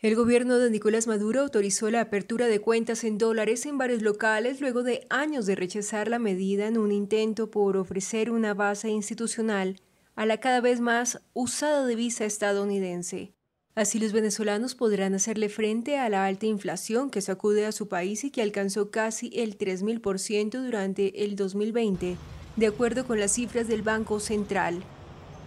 El gobierno de Nicolás Maduro autorizó la apertura de cuentas en dólares en varios locales luego de años de rechazar la medida en un intento por ofrecer una base institucional a la cada vez más usada divisa estadounidense. Así los venezolanos podrán hacerle frente a la alta inflación que sacude a su país y que alcanzó casi el 3.000% durante el 2020, de acuerdo con las cifras del Banco Central.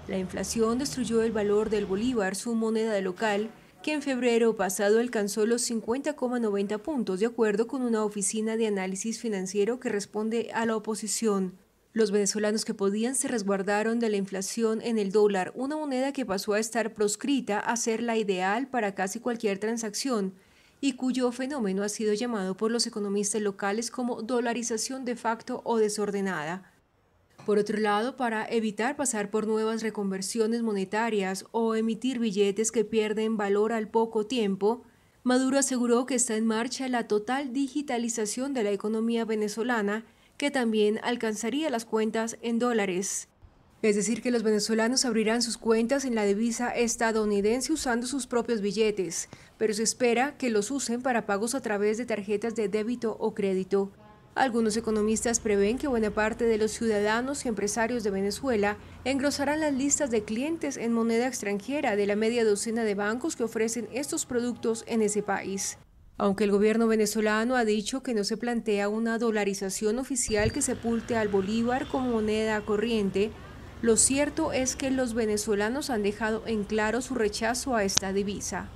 La inflación destruyó el valor del bolívar, su moneda local, que en febrero pasado alcanzó los 50,90 puntos, de acuerdo con una oficina de análisis financiero que responde a la oposición. Los venezolanos que podían se resguardaron de la inflación en el dólar, una moneda que pasó a estar proscrita a ser la ideal para casi cualquier transacción y cuyo fenómeno ha sido llamado por los economistas locales como dolarización de facto o desordenada. Por otro lado, para evitar pasar por nuevas reconversiones monetarias o emitir billetes que pierden valor al poco tiempo, Maduro aseguró que está en marcha la total digitalización de la economía venezolana, que también alcanzaría las cuentas en dólares. Es decir, que los venezolanos abrirán sus cuentas en la divisa estadounidense usando sus propios billetes, pero se espera que los usen para pagos a través de tarjetas de débito o crédito. Algunos economistas prevén que buena parte de los ciudadanos y empresarios de Venezuela engrosarán las listas de clientes en moneda extranjera de la media docena de bancos que ofrecen estos productos en ese país. Aunque el gobierno venezolano ha dicho que no se plantea una dolarización oficial que sepulte al bolívar como moneda corriente, lo cierto es que los venezolanos han dejado en claro su rechazo a esta divisa.